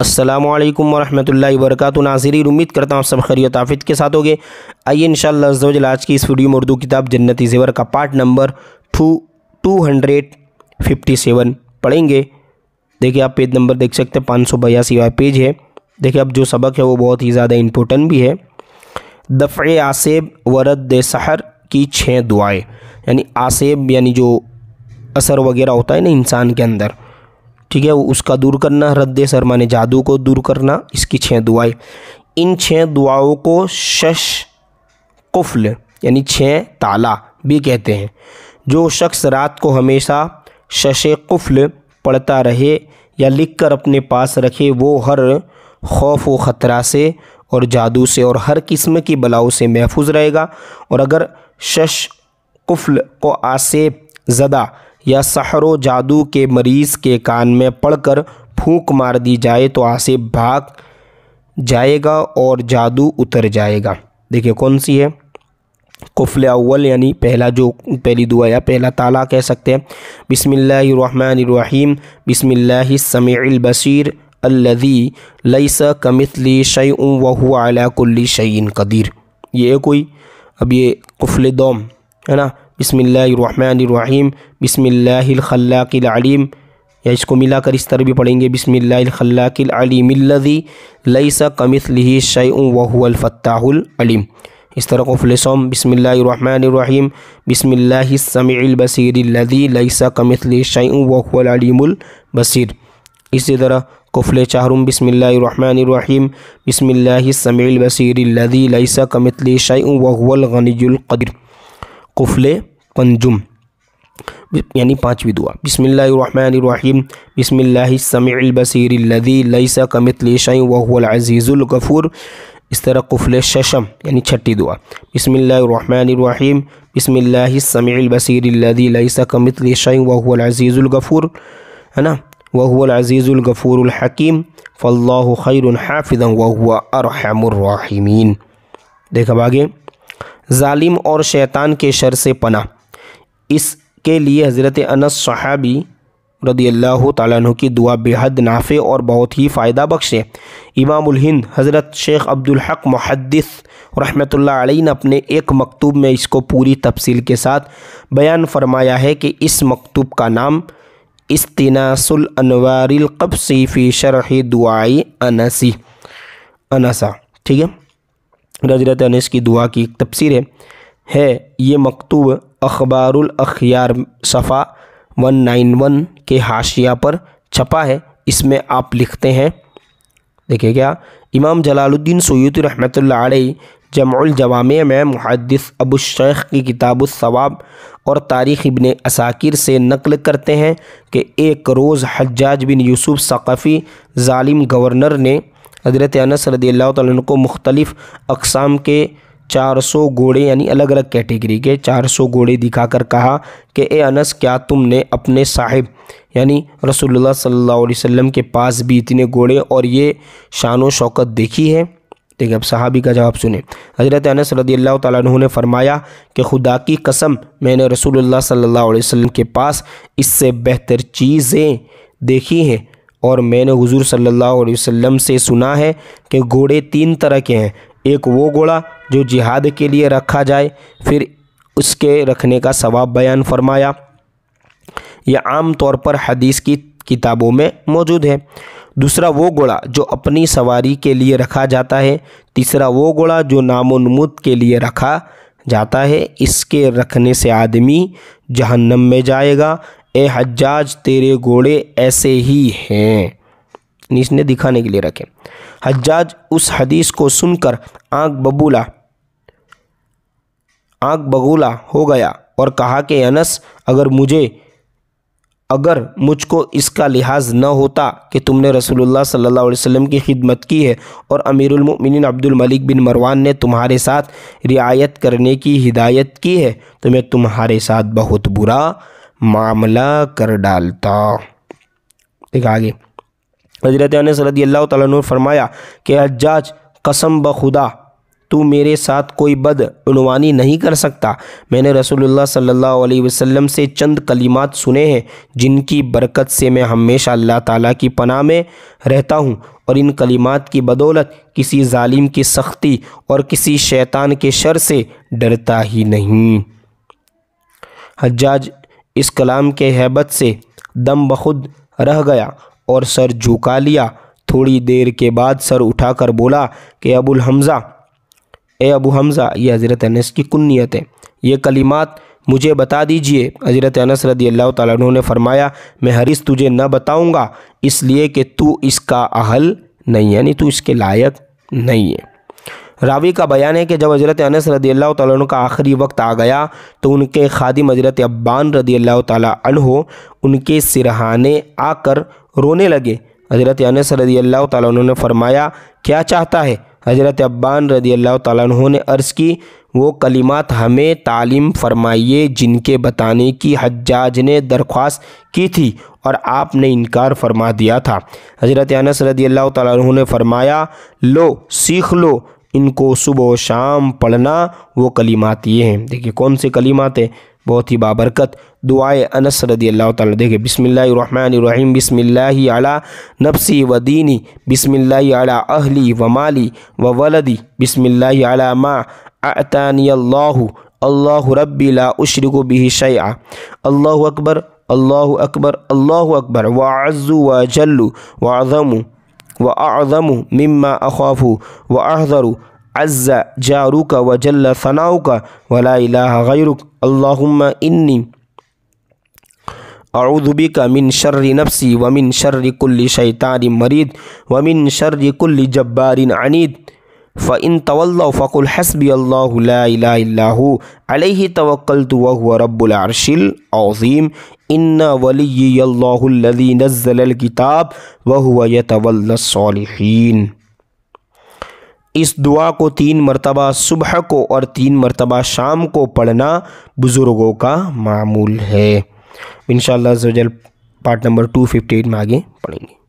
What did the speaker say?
असलम वरहमल वर्क नाजरीन उम्मीद करता हूँ सब खैरियत आफित के साथ होंगे आइए इन शजल आज की इस वीडियो में उर्दू किताब जन्नती जेवर का part number two two hundred fifty seven पढ़ेंगे देखिए आप पेज नंबर देख सकते हैं पाँच सौ बयासी वाला पेज है देखिए अब जो सबक है वो बहुत ही ज़्यादा इम्पोर्टेंट भी है दफ़े आसेब वरद सहर की छः दुआएँ यानी आसेब यानी जो असर वगैरह होता है ना इंसान के अंदर ठीक है उसका दूर करना हृदय शर्मा ने जादू को दूर करना इसकी छः दुआएं इन छः दुआओं को शश कुफल यानी छः ताला भी कहते हैं जो शख्स रात को हमेशा शश कुफल पढ़ता रहे या लिखकर अपने पास रखे वो हर खौफ व ख़तरा से और जादू से और हर किस्म की बलाओं से महफूज रहेगा और अगर शश कुफल को आसेब ज़दा या सहरो जादू के मरीज़ के कान में पड़कर फूंक मार दी जाए तो आसिफ भाग जाएगा और जादू उतर जाएगा देखिए कौन सी है कुफल अव्वल यानी पहला जो पहली दुआ या पहला ताला कह सकते हैं बिसमीम बसमीर अल्लदी लईस कमितली शई वहु अला कुल्ली कदीर ये कोई अब ये कुफल दोम है ना بسم الله الرحمن الرحيم بسم الله الخلاق العليم یا اس کو ملا کر اس طرح بھی پڑھیں گے بسم الله الخلاق العلیم اللذی لیس کمثلہ شیئن وہو الفتاح العلیم اس طرح قفل سوم بسم اللہ الرحمن الرحيم بسم الله السميع البصیر اللذی لیس کمثلہ شیئن وہو العلیم البصیر اسی طرح قفل چہرم بسم الله الرحمن الرحیم بسم اللہ السمع البصیر اللذی لیس کمثلہ شیئن وہو الغنی القدر قفل قنجم يعني پانچوی دعا بسم الله الرحمن الرحيم بسم الله السمع البصير الذي ليس كمثل شيء وهو العزيز الغفور اس طرح قفل ششم یعنی يعني چھٹی دعا بسم الله الرحمن الرحيم بسم الله السمع البصير الذي ليس كمثل شيء وهو العزيز الغفور ہے وهو العزيز الغفور الحكيم فالله خير حافظا وهو ارحم الراحمين دیکھ اب آگے ालिम और शैतान के शर से पना इसके लिए हज़रत अनस सहाबी रदी अल्लाह तु की दुआ बेहद नाफ़े और बहुत ही फ़ायदा बख्शे इमामुल हिंद हज़रत शेख अब्दुल हक मुहद्दिस रहमतुल्लाह ने अपने एक मकतूब में इसको पूरी तफसील के साथ बयान फरमाया है कि इस मकतूब का नाम इस्तनासुल फ़ी शरह दुआई अनसी अनसा ठीक है हजरत अनस की दुआ की तफसर है है ये मकतूब अखबारखियार सफ़ा वन नाइन वन के हाशिया पर छपा है इसमें आप लिखते हैं देखिए क्या इमाम जलालुद्दीन सैद रहमत जमल जवाम में मुहदस अबूशेख़ की किताब सवाब और तारीख़ इबन असाकिर से नकल करते हैं कि एक रोज़ हज्जाज बिन यूसुफ सक़फ़ी ालिम गवर्नर ने हज़रत अनस रदी अल्लाह तु को मुख्तलिफ़ अकसाम के चार सौ घोड़े यानी अलग अलग कैटेगरी के चार सौ घोड़े दिखाकर कहा कि ए अनस क्या तुमने अपने साहिब यानी रसोल्ला सल्लल्लाहु के पास भी इतने घोड़े और ये शान व शौकत देखी है ठीक है अब सहाबी का जवाब सुने हज़रत अनस रदी अल्लाह तु ने फरमाया कि खुदा की कसम मैंने रसोल्ला सल्ला अलैहि के पास इससे बेहतर चीज़ें देखी हैं और मैंने हुजूर सल्लल्लाहु अलैहि वसल्लम से सुना है कि घोड़े तीन तरह के हैं एक वो घोड़ा जो जिहाद के लिए रखा जाए फिर उसके रखने का सवाब बयान फरमाया यह आम तौर पर हदीस की किताबों में मौजूद है दूसरा वो घोड़ा जो अपनी सवारी के लिए रखा जाता है तीसरा वो घोड़ा जो नामोन्मुद के लिए रखा जाता है इसके रखने से आदमी जहन्नम में जाएगा ए हजाज तेरे घोड़े ऐसे ही हैं इसने दिखाने के लिए रखे हजाज उस हदीस को सुनकर आँख बबूला आँख बगूला हो गया और कहा कि अनस अगर मुझे अगर मुझको इसका लिहाज न होता कि तुमने रसूलुल्लाह सल्लल्लाहु अलैहि वसल्लम की खिदमत की है और अमीरुल अमीरमिन अब्दुल मलिक बिन मरवान ने तुम्हारे साथ रियायत करने की हिदायत की है तो मैं तुम्हारे साथ बहुत बुरा मामला कर डालता एक आगे हजरत ने सरदी अल्लाह तु फरमाया कि अज्जाज कसम ब खुदा तू मेरे साथ कोई बदनवानी नहीं कर सकता मैंने रसूलुल्लाह सल्लल्लाहु अलैहि वसल्लम से चंद कलिमात सुने हैं जिनकी बरकत से मैं हमेशा अल्लाह ताला की पनाह में रहता हूँ और इन कलिमात की बदौलत किसी जालिम की सख्ती और किसी शैतान के शर से डरता ही नहीं हजाज इस कलाम के हैबत से दम बखुद रह गया और सर झुका लिया थोड़ी देर के बाद सर उठाकर बोला कि अबुल हमज़ा ए अबू हमज़ा ये हज़रत अनस की कुन्नीत है ये कलिमात मुझे बता दीजिए हज़रत अनस रदी अल्लाह तु ने फरमाया मैं हरिस तुझे न बताऊँगा इसलिए कि तू इसका अहल नहीं यानी तू इसके लायक नहीं है रावी का बयान है कि जब हज़रत अनस रदी अल्लाह तु का आखिरी वक्त आ गया तो उनके खादिम हज़रत अब्बान रदी अल्लाह तहो उनके सिरहाने आकर रोने लगे हज़रत अनस रदी अल्लाह तु ने फरमाया क्या चाहता है हज़रत अब्बान रदी अल्लाह तु ने अर्ज़ की वो कलिमात हमें तालीम फरमाइए जिनके बताने की हजाज ने दरख्वास्त की थी और आपने इनकार फरमा दिया था हज़रत अनस रदी अल्लाह तु ने फरमाया लो सीख लो इनको सुबह शाम पढ़ना वो कलीमात ये हैं देखिए कौन से कलीमात हैं बहुत ही बाबरकत दुआए अनस रदी अल्लाह ताला देखे बिसमीम बिसमिल्लाह आला नफसी व दीनी बिसमिल्लाह आला अहली व माली व वलदी बिसमिल्लाह आला माँ अतानी अल्लाह अल्लाह रब्बी ला उशरक बिही शया अल्लाह अकबर अल्लाह अकबर अल्लाह अकबर व अज़ू व जल्लू व आज़मू व आज़म मम्मा अखाफू व अहज़रू अज़ा जारू का व जल्ल सनाऊ का वला गैरुक अल्लाहुम्मा का मिन शर्र नफसी व मिन शर्र कुल्ली शैतान मरीद वमिन मिन शर्र कुल्ली जब्बारिन अनीत फ़ाइन तवल्ल फ़कुल हसबी अल्लाह अलही तवक्ल तो वह रब्बुलरशिल अज़ीम इन वली नज़ल किताब वह यतवल्लिन इस दुआ को तीन मरतबा सुबह को और तीन मरतबा शाम को पढ़ना बुज़ुर्गों का मामूल है इन शजल part number two fifty eight में आगे पढ़ेंगे